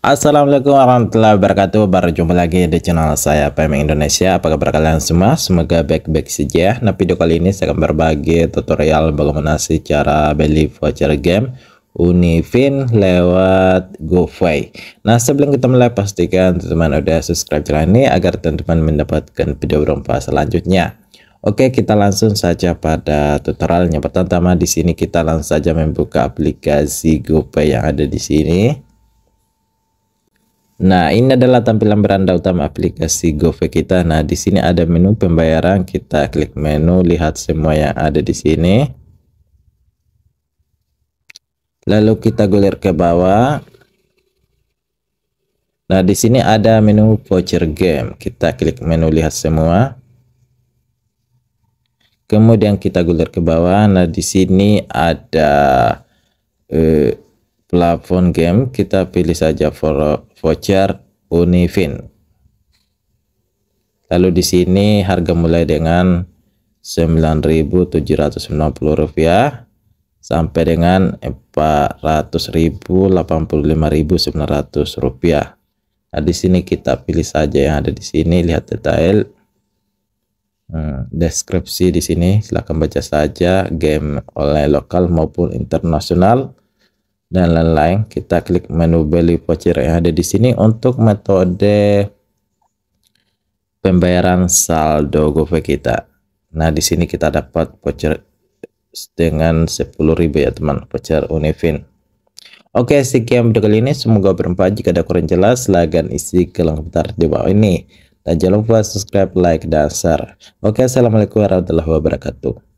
Assalamualaikum warahmatullahi wabarakatuh Berjumpa lagi di channel saya PM Indonesia Apa kabar kalian semua? Semoga baik-baik saja Nah video kali ini saya akan berbagi tutorial Bagaimana sih cara beli voucher game Unifin lewat GoPay. Nah sebelum kita mulai pastikan teman-teman udah subscribe channel ini agar teman-teman mendapatkan video berupa selanjutnya. Oke kita langsung saja pada tutorialnya. Pertama di sini kita langsung saja membuka aplikasi GoPay yang ada di sini. Nah, ini adalah tampilan beranda utama aplikasi GoPay kita. Nah, di sini ada menu pembayaran. Kita klik menu, lihat semua yang ada di sini. Lalu kita gulir ke bawah. Nah, di sini ada menu voucher game. Kita klik menu, lihat semua. Kemudian kita gulir ke bawah. Nah, di sini ada eh, plafon game kita pilih saja for voucher Unifin lalu di sini harga mulai dengan 9.790 rupiah sampai dengan 400.000 ratus rupiah nah di sini kita pilih saja yang ada di sini lihat detail hmm, deskripsi di sini silahkan baca saja game oleh lokal maupun internasional dan lain-lain kita klik menu beli voucher yang ada di sini untuk metode pembayaran saldo GoPay kita nah di sini kita dapat voucher dengan 10.000 ya teman voucher Unifin Oke sekian video kali ini semoga bermanfaat jika ada kurang jelas silahkan isi kolom komentar di bawah ini dan jangan lupa subscribe like dan share Oke assalamualaikum warahmatullahi wabarakatuh